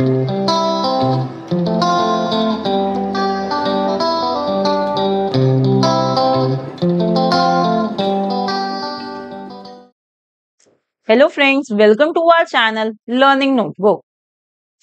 Hello friends welcome to our channel learning notebook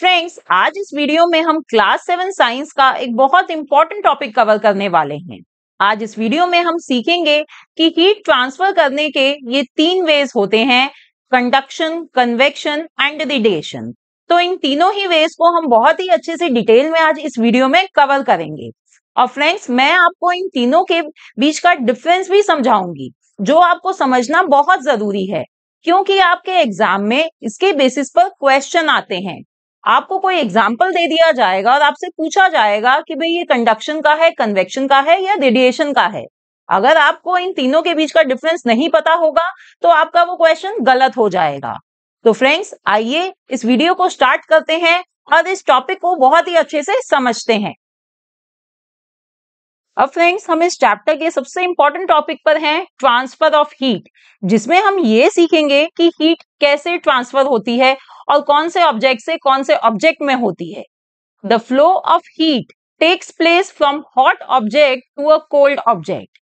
friends आज इस video में हम क्लास सेवन साइंस का एक बहुत इंपॉर्टेंट टॉपिक कवर करने वाले हैं आज इस वीडियो में हम सीखेंगे कि हीट ट्रांसफर करने के ये तीन वेज होते हैं कंडक्शन कन्वेक्शन एंड रेडिएशन तो इन तीनों ही वेज को हम बहुत ही अच्छे से डिटेल में आज इस वीडियो में कवर करेंगे और फ्रेंड्स मैं आपको इन तीनों के बीच का डिफरेंस भी समझाऊंगी जो आपको समझना बहुत जरूरी है क्योंकि आपके एग्जाम में इसके बेसिस पर क्वेश्चन आते हैं आपको कोई एग्जाम्पल दे दिया जाएगा और आपसे पूछा जाएगा कि भाई ये कंडक्शन का है कन्वेक्शन का है या रेडिएशन का है अगर आपको इन तीनों के बीच का डिफरेंस नहीं पता होगा तो आपका वो क्वेश्चन गलत हो जाएगा तो फ्रेंड्स आइए इस वीडियो को स्टार्ट करते हैं और इस टॉपिक को बहुत ही अच्छे से समझते हैं अब फ्रेंड्स हम इस चैप्टर के सबसे इंपॉर्टेंट टॉपिक पर हैं ट्रांसफर ऑफ हीट जिसमें हम ये सीखेंगे कि हीट कैसे ट्रांसफर होती है और कौन से ऑब्जेक्ट से कौन से ऑब्जेक्ट में होती है the flow of heat takes place from hot object to a cold object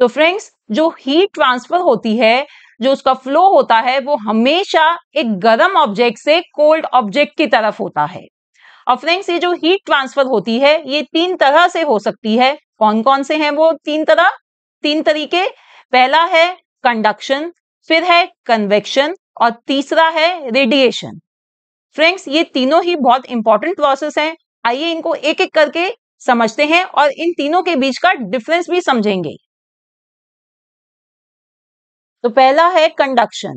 तो फ्रेंड्स जो हीट ट्रांसफर होती है जो उसका फ्लो होता है वो हमेशा एक गर्म ऑब्जेक्ट से कोल्ड ऑब्जेक्ट की तरफ होता है और फ्रेंड्स ये जो हीट ट्रांसफर होती है ये तीन तरह से हो सकती है कौन कौन से हैं वो तीन तरह तीन तरीके पहला है कंडक्शन फिर है कन्वेक्शन और तीसरा है रेडिएशन फ्रेंड्स ये तीनों ही बहुत इंपॉर्टेंट प्रोसेस हैं आइए इनको एक एक करके समझते हैं और इन तीनों के बीच का डिफरेंस भी समझेंगे तो पहला है conduction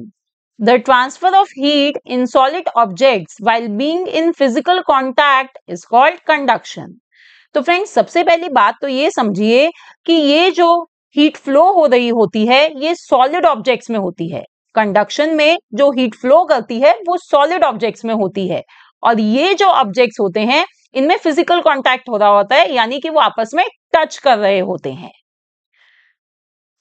the transfer of heat in solid object while being in physical contact is called conduction तो फ्रेंड्स सबसे पहली बात तो ये समझिए कि ये जो हीट फ्लो हो रही होती है ये सॉलिड ऑब्जेक्ट्स में होती है कंडक्शन में जो हीट फ्लो करती है वो सॉलिड ऑब्जेक्ट्स में होती है और ये जो ऑब्जेक्ट्स होते हैं इनमें फिजिकल कॉन्टेक्ट हो रहा होता है यानी कि वो आपस में टच कर रहे होते हैं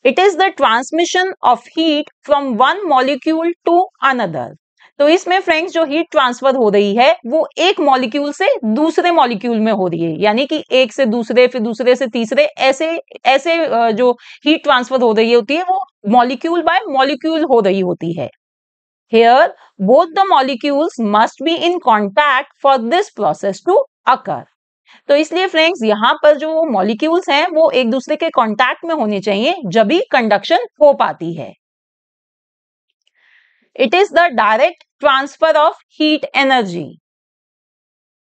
it is the transmission of heat from one molecule to another तो इसमें फ्रेंड्स जो हीट ट्रांसफर हो रही है वो एक मॉलिक्यूल से दूसरे मॉलिक्यूल में हो रही है यानी कि एक से दूसरे फिर दूसरे से तीसरे ऐसे ऐसे जो हीट ट्रांसफर हो रही होती है वो मॉलिक्यूल बाय मॉलिक्यूल हो रही होती है here both the molecules must be in contact for this process to occur तो इसलिए फ्रेंड्स यहाँ पर जो मॉलिक्यूल्स हैं वो एक दूसरे के कांटेक्ट में होने चाहिए जब ही कंडक्शन हो पाती है it is the direct transfer of heat energy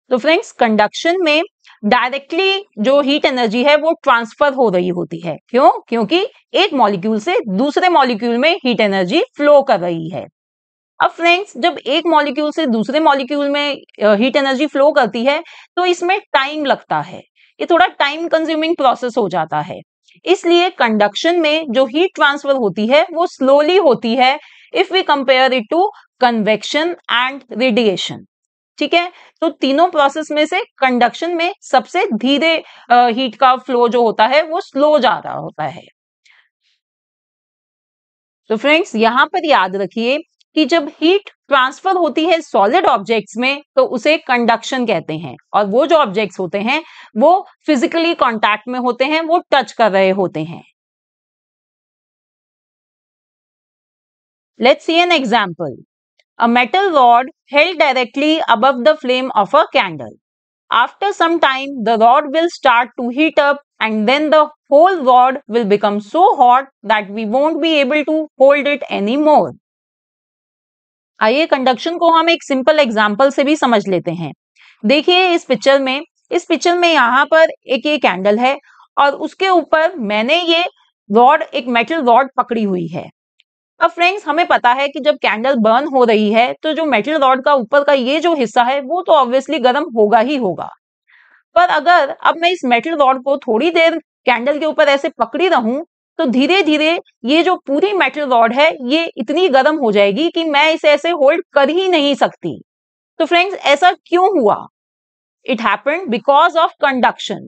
तो फ्रेंड्स कंडक्शन में डायरेक्टली जो हीट एनर्जी है वो ट्रांसफर हो रही होती है क्यों क्योंकि एक मॉलिक्यूल से दूसरे मॉलिक्यूल में हीट एनर्जी फ्लो कर रही है अब फ्रेंड्स जब एक मॉलिक्यूल से दूसरे मॉलिक्यूल में हीट एनर्जी फ्लो करती है तो इसमें टाइम लगता है ये थोड़ा टाइम कंज्यूमिंग प्रोसेस हो जाता है इसलिए कंडक्शन में जो हीट ट्रांसफर होती है वो स्लोली होती है if we compare it to convection and radiation ठीक है तो तीनों प्रोसेस में से कंडक्शन में सबसे धीरे हीट का फ्लो जो होता है वो स्लो जा रहा होता है तो फ्रेंड्स यहां पर याद रखिए कि जब हीट ट्रांसफर होती है सॉलिड ऑब्जेक्ट्स में तो उसे कंडक्शन कहते हैं और वो जो ऑब्जेक्ट्स होते हैं वो फिजिकली कॉन्टेक्ट में होते हैं वो टच कर रहे होते हैं let's see an example a metal rod held directly above the flame of a candle after some time the rod will start to heat up and then the whole rod will become so hot that we won't be able to hold it any more आइए conduction को हम एक simple example से भी समझ लेते हैं देखिए इस पिक्चर में इस पिक्चर में यहाँ पर एक ये कैंडल है और उसके ऊपर मैंने ये रॉड एक मेटल रॉड पकड़ी हुई है अब फ्रेंड्स हमें पता है कि जब कैंडल बर्न हो रही है तो जो मेटल रॉड का ऊपर का ये जो हिस्सा है वो तो ऑब्वियसली गर्म होगा ही होगा पर अगर अब मैं इस मेटल रॉड को थोड़ी देर कैंडल के ऊपर ऐसे पकड़ी रहूं तो धीरे धीरे ये जो पूरी मेटल रॉड है ये इतनी गर्म हो जाएगी कि मैं इसे ऐसे होल्ड कर ही नहीं सकती तो फ्रेंड्स ऐसा क्यों हुआ it happen because of conduction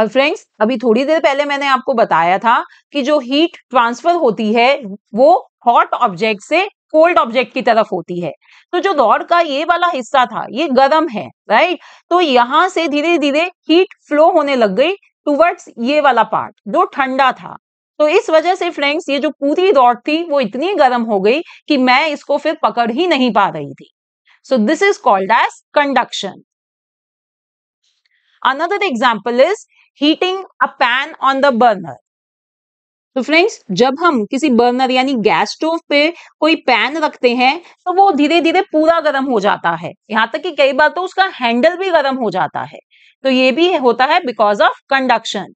और फ्रेंड्स अभी थोड़ी देर पहले मैंने आपको बताया था कि जो हीट ट्रांसफर होती है वो हॉट ऑब्जेक्ट से कोल्ड ऑब्जेक्ट की तरफ होती है तो जो रॉड का ये वाला हिस्सा था ये गर्म है राइट तो यहां से धीरे धीरे हीट फ्लो होने लग गई टूवर्ड्स ये वाला पार्ट जो ठंडा था तो इस वजह से फ्रेंड्स ये जो पूरी रॉड थी वो इतनी गर्म हो गई कि मैं इसको फिर पकड़ ही नहीं पा रही थी so this is called as conduction another example is heating a pan on the burner तो फ्रेंड्स जब हम किसी बर्नर यानी गैस स्टोव पे कोई पैन रखते हैं तो वो धीरे धीरे पूरा गर्म हो जाता है यहाँ तक कि कई बार तो उसका हैंडल भी गर्म हो जाता है तो ये भी होता है बिकॉज ऑफ कंडक्शन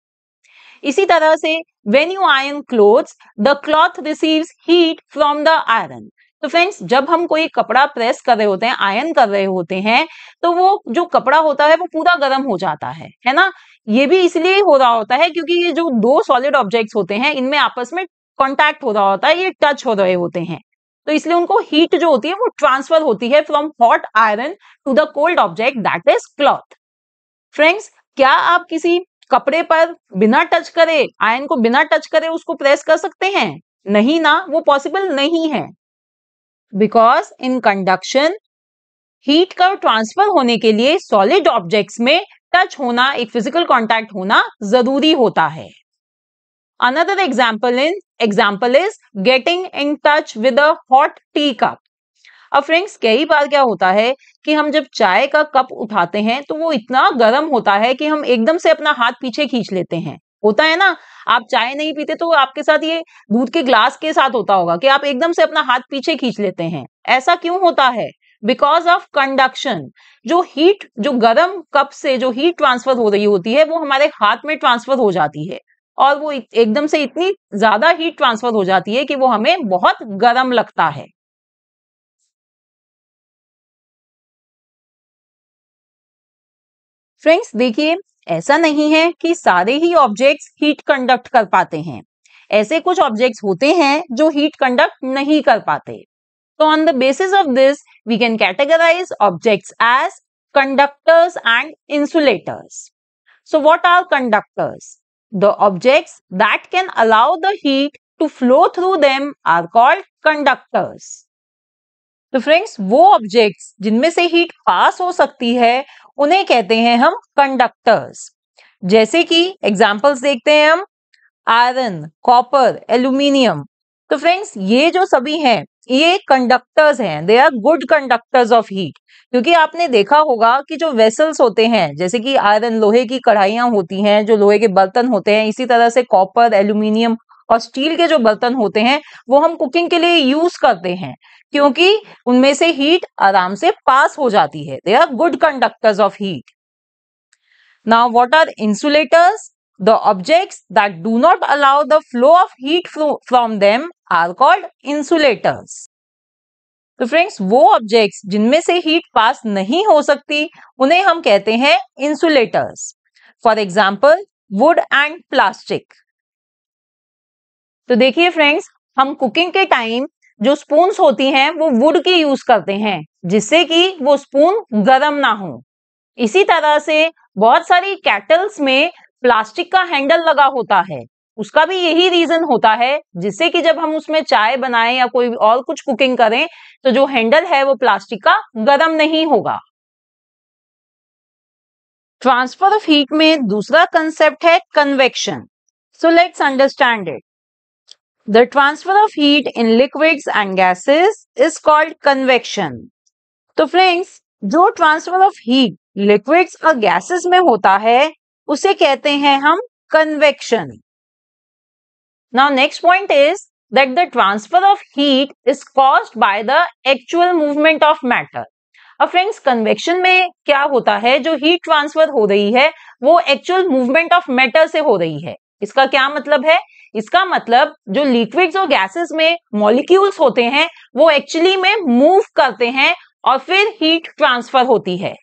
इसी तरह से when you iron cloth the cloth receive heat from the iron तो फ्रेंड्स जब हम कोई कपड़ा प्रेस कर रहे होते हैं आयन कर रहे होते हैं तो वो जो कपड़ा होता है वो पूरा गर्म हो जाता है है ना ये भी इसलिए हो रहा होता है क्योंकि ये जो दो सॉलिड ऑब्जेक्ट्स होते हैं इनमें आपस में कॉन्टैक्ट हो रहा होता है ये टच हो रहे होते हैं तो इसलिए उनको हीट जो होती है वो ट्रांसफर होती है from hot iron to the cold object that is cloth friends क्या आप किसी कपड़े पर बिना टच करे आयन को बिना टच करे उसको प्रेस कर सकते हैं नहीं ना वो पॉसिबल नहीं है बिकॉज इन कंडक्शन हीट का ट्रांसफर होने के लिए सॉलिड ऑब्जेक्ट्स में टच होना एक फिजिकल कॉन्टेक्ट होना जरूरी होता है another example in example is getting in touch with a hot tea cup अब फ्रेंड्स कई बार क्या होता है कि हम जब चाय का कप उठाते हैं तो वो इतना गर्म होता है कि हम एकदम से अपना हाथ पीछे खींच लेते हैं होता है ना आप चाय नहीं पीते तो आपके साथ ये दूध के ग्लास के साथ होता होगा कि आप एकदम से अपना हाथ पीछे खींच लेते हैं ऐसा क्यों होता है बिकॉज ऑफ कंडक्शन जो हीट जो गर्म कप से जो हीट ट्रांसफर हो रही होती है वो हमारे हाथ में ट्रांसफर हो जाती है और वो एकदम से इतनी ज्यादा हीट ट्रांसफर हो जाती है कि वो हमें बहुत गर्म लगता है फ्रेंड्स देखिए ऐसा नहीं है कि सारे ही ऑब्जेक्ट्स हीट कंडक्ट कर पाते हैं ऐसे कुछ ऑब्जेक्ट्स होते हैं जो हीट कंडक्ट नहीं कर पाते So on the basis of this, we can categorize objects as conductors and insulators. So what are conductors? The objects that can allow the heat to flow through them are called conductors. तो friends वो objects जिनमें से heat पास हो सकती है उन्हें कहते हैं हम कंडक्टर्स जैसे कि एग्जांपल्स देखते हैं हम आयरन कॉपर एल्यूमिनियम तो फ्रेंड्स ये जो सभी हैं ये कंडक्टर्स हैं they are good conductors of heat क्योंकि आपने देखा होगा कि जो वेसल्स होते हैं जैसे कि आयरन लोहे की कढ़ाइयां होती हैं जो लोहे के बर्तन होते हैं इसी तरह से कॉपर एल्यूमिनियम और स्टील के जो बर्तन होते हैं वो हम कुकिंग के लिए यूज करते हैं क्योंकि उनमें से हीट आराम से पास हो जाती है they are good conductors of heat now what are insulators the objects that do not allow the flow of heat from them are called insulators तो फ्रेंड्स वो ऑब्जेक्ट्स जिनमें से हीट पास नहीं हो सकती उन्हें हम कहते हैं insulators for example wood and plastic तो देखिए फ्रेंड्स हम कुकिंग के टाइम जो स्पून होती हैं वो वुड की यूज करते हैं जिससे कि वो स्पून गर्म ना हो इसी तरह से बहुत सारी कैटल्स में प्लास्टिक का हैंडल लगा होता है उसका भी यही रीजन होता है जिससे कि जब हम उसमें चाय बनाएं या कोई और कुछ कुकिंग करें तो जो हैंडल है वो प्लास्टिक का गर्म नहीं होगा ट्रांसफर ऑफ हीट में दूसरा कंसेप्ट है convection so let's understand it the transfer of heat in liquids and gases is called convection तो फ्रेंड्स जो ट्रांसफर ऑफ हीट लिक्विड्स और गैसेस में होता है उसे कहते हैं हम convection Now next point is that the transfer of heat is caused by the actual movement of matter. अब फ्रेंड्स कन्वेक्शन में क्या होता है जो हीट ट्रांसफर हो रही है वो एक्चुअल मूवमेंट ऑफ मैटर से हो रही है इसका क्या मतलब है इसका मतलब जो लिक्विड्स और गैसेस में मॉलिक्यूल्स होते हैं वो एक्चुअली में मूव करते हैं और फिर हीट ट्रांसफर होती है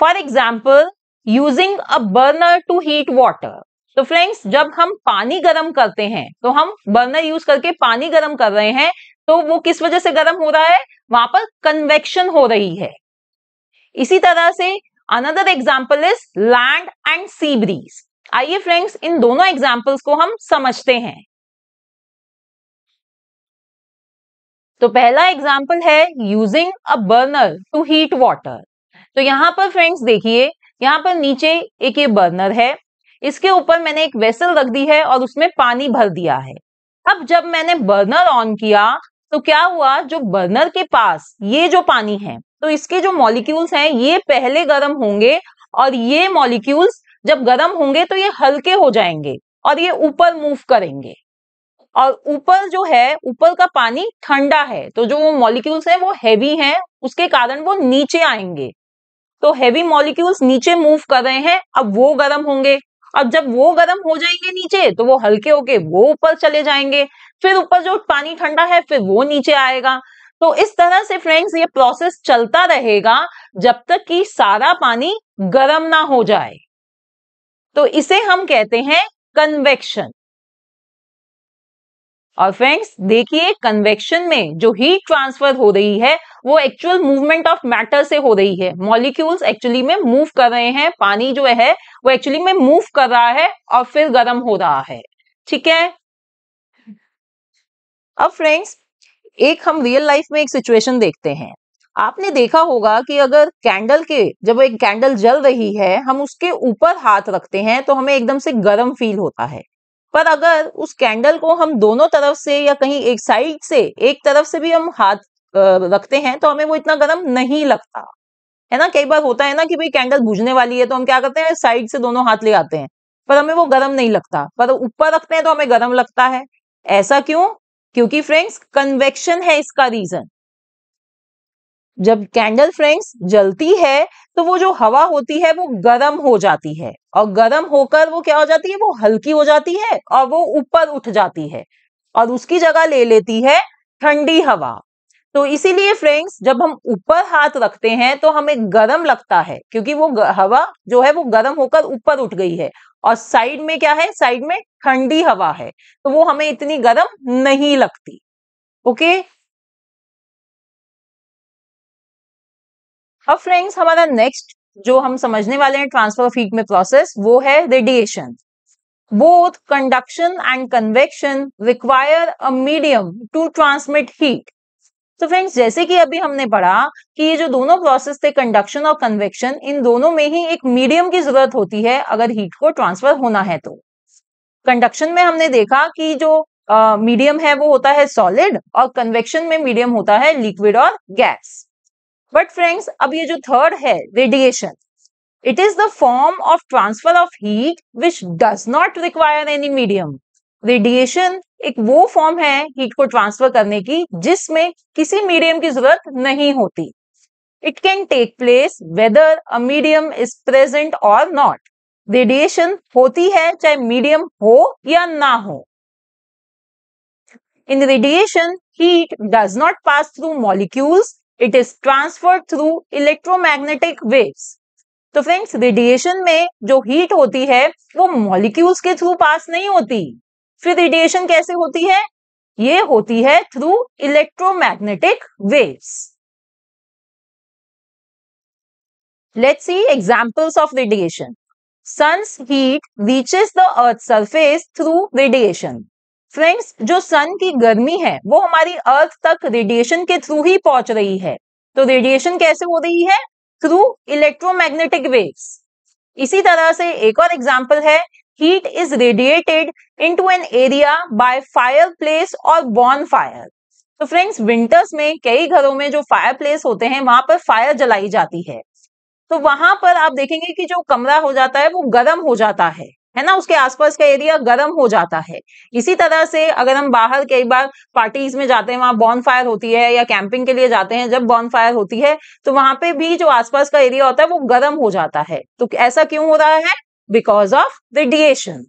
for example using a burner to heat water तो फ्रेंड्स जब हम पानी गर्म करते हैं तो हम बर्नर यूज करके पानी गर्म कर रहे हैं तो वो किस वजह से गर्म हो रहा है वहां पर कन्वेक्शन हो रही है इसी तरह से another example is land and sea breeze आइए फ्रेंड्स इन दोनों एग्जाम्पल्स को हम समझते हैं तो पहला एग्जाम्पल है using a burner to heat water तो यहां पर फ्रेंड्स देखिए यहां पर नीचे एक ये बर्नर है इसके ऊपर मैंने एक वेसल रख दी है और उसमें पानी भर दिया है अब जब मैंने बर्नर ऑन किया तो क्या हुआ जो बर्नर के पास ये जो पानी है तो इसके जो मॉलिक्यूल्स हैं ये पहले गर्म होंगे और ये मॉलिक्यूल्स जब गर्म होंगे तो ये हल्के हो जाएंगे और ये ऊपर मूव करेंगे और ऊपर जो है ऊपर का पानी ठंडा है तो जो वो मॉलिक्यूल्स हैं वो हैवी हैं उसके कारण वो नीचे आएंगे तो हैवी मॉलिक्यूल्स नीचे मूव कर रहे हैं अब वो गर्म होंगे अब जब वो गर्म हो जाएंगे नीचे तो वो हल्के होके वो ऊपर चले जाएंगे फिर ऊपर जो पानी ठंडा है फिर वो नीचे आएगा तो इस तरह से फ्रेंड्स ये प्रोसेस चलता रहेगा जब तक कि सारा पानी गर्म ना हो जाए तो इसे हम कहते हैं कन्वेक्शन और फ्रेंड्स देखिए कन्वेक्शन में जो हीट ट्रांसफर हो रही है वो एक्चुअल मूवमेंट ऑफ मैटर से हो रही है मॉलिक्यूल्स एक्चुअली में मूव कर रहे हैं पानी जो है वो एक्चुअली में मूव कर रहा है और फिर गर्म हो रहा है ठीक है अब फ्रेंड्स एक हम रियल लाइफ में एक सिचुएशन देखते हैं आपने देखा होगा कि अगर कैंडल के जब एक कैंडल जल रही है हम उसके ऊपर हाथ रखते हैं तो हमें एकदम से गर्म फील होता है पर अगर उस कैंडल को हम दोनों तरफ से या कहीं एक साइड से एक तरफ से भी हम हाथ रखते हैं तो हमें वो इतना गर्म नहीं लगता है ना कई बार होता है ना कि भाई कैंडल बुझने वाली है तो हम क्या करते हैं साइड से दोनों हाथ ले आते हैं पर हमें वो गर्म नहीं लगता पर ऊपर रखते हैं तो हमें गर्म लगता है ऐसा क्यों क्योंकि फ्रेंड्स कन्वेक्शन है इसका रीजन जब कैंडल फ्रेंड्स जलती है तो वो जो हवा होती है वो गर्म हो जाती है और गर्म होकर वो क्या हो जाती है वो हल्की हो जाती है और वो ऊपर उठ जाती है और उसकी जगह ले लेती है ठंडी हवा तो इसीलिए फ्रेंड्स जब हम ऊपर हाथ रखते हैं तो हमें गर्म लगता है क्योंकि वो हवा जो है वो गर्म होकर ऊपर उठ गई है और साइड में क्या है साइड में ठंडी हवा है तो वो हमें इतनी गर्म नहीं लगती ओके अब फ्रेंड्स हमारा नेक्स्ट जो हम समझने वाले हैं ट्रांसफर ऑफ हीट में प्रोसेस वो है radiation both conduction and convection require a medium to transmit heat तो फ्रेंड्स जैसे कि अभी हमने पढ़ा कि ये जो दोनों प्रोसेस थे कंडक्शन और कन्वेक्शन इन दोनों में ही एक मीडियम की जरूरत होती है अगर हीट को ट्रांसफर होना है तो कंडक्शन में हमने देखा कि जो मीडियम uh, है वो होता है सॉलिड और कन्वेक्शन में मीडियम होता है लिक्विड और गैस बट फ्रेंड्स अब ये जो थर्ड है radiation it is the form of transfer of heat which does not require any medium radiation एक वो फॉर्म है हीट को ट्रांसफर करने की जिसमें किसी मीडियम की जरूरत नहीं होती it can take place whether a medium is present और नॉट रेडिएशन होती है चाहे मीडियम हो या ना हो in radiation heat does not pass through molecules it is transfer through electromagnetic waves तो फ्रेंड्स रेडिएशन में जो हीट होती है वो मॉलिक्यूल्स के थ्रू पास नहीं होती फिर रेडिएशन कैसे होती है ये होती है through electromagnetic waves let's see examples of radiation sun's heat reaches the earth surface through radiation friends जो सन की गर्मी है वो हमारी अर्थ तक रेडिएशन के थ्रू ही पहुंच रही है तो रेडिएशन कैसे हो रही है थ्रू इलेक्ट्रोमैग्नेटिक वेव्स इसी तरह से एक और एग्जांपल है into an area by fireplace और or फायर तो फ्रेंड्स विंटर्स में कई घरों में जो फायर प्लेस होते हैं वहां पर फायर जलाई जाती है तो वहां पर आप देखेंगे कि जो कमरा हो जाता है वो गर्म हो जाता है है ना उसके आसपास का एरिया गर्म हो जाता है इसी तरह से अगर हम बाहर कई बार पार्टीज में जाते हैं वहां बॉर्न फायर होती है या कैंपिंग के लिए जाते हैं जब बॉर्न फायर होती है तो वहां पे भी जो आसपास का एरिया होता है वो गर्म हो जाता है तो ऐसा क्यों हो रहा है because of radiation.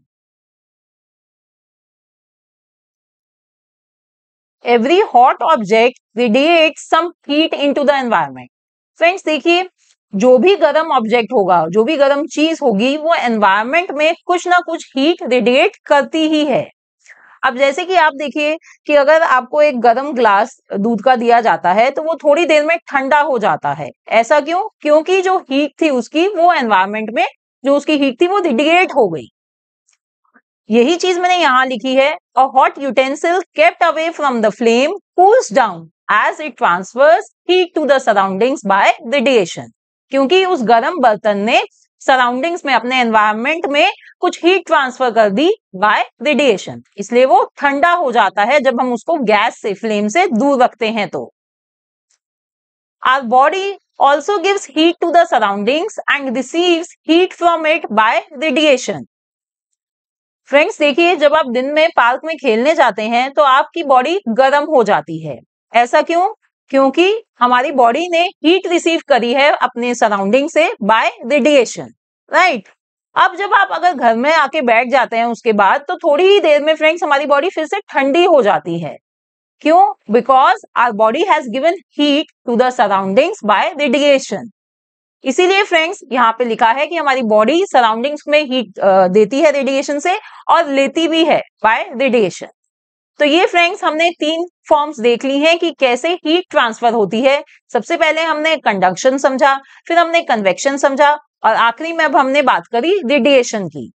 Every hot object radiates some heat into the environment. Friends देखिए जो भी गर्म ऑब्जेक्ट होगा जो भी गर्म चीज होगी वो एनवायरमेंट में कुछ ना कुछ हीट रेडिएट करती ही है अब जैसे कि आप देखिए कि अगर आपको एक गर्म ग्लास दूध का दिया जाता है तो वो थोड़ी देर में ठंडा हो जाता है ऐसा क्यों क्योंकि जो हीट थी उसकी वो एनवायरमेंट में जो उसकी हीट थी वो डिग्रेड हो गई यही चीज मैंने यहां लिखी है a hot utensil kept away from the flame cools down as it transfers heat to the surroundings by radiation क्योंकि उस गर्म बर्तन ने सराउंडिंग्स में अपने एनवायरमेंट में कुछ हीट ट्रांसफर कर दी बाय रेडिएशन इसलिए वो ठंडा हो जाता है जब हम उसको गैस से फ्लेम से दूर रखते हैं तो our body also gives heat to the surroundings and receive heat from it by radiation friends देखिए जब आप दिन में पार्क में खेलने जाते हैं तो आपकी बॉडी गर्म हो जाती है ऐसा क्यों क्योंकि हमारी बॉडी ने हीट रिसीव करी है अपने सराउंडिंग से बाय रेडिएशन राइट अब जब आप अगर घर में आके बैठ जाते हैं उसके बाद तो थोड़ी ही देर में फ्रेंड्स हमारी बॉडी फिर से ठंडी हो जाती है क्यों because our body has given heat to the surroundings by radiation इसीलिए फ्रेंड्स यहाँ पे लिखा है कि हमारी बॉडी सराउंडिंग्स में हीट देती है रेडिएशन से और लेती भी है बाय रेडिएशन तो ये फ्रेंड्स हमने तीन फॉर्म्स देख ली हैं कि कैसे हीट ट्रांसफर होती है सबसे पहले हमने कंडक्शन समझा फिर हमने कन्वेक्शन समझा और आखिरी में अब हमने बात करी रेडिएशन की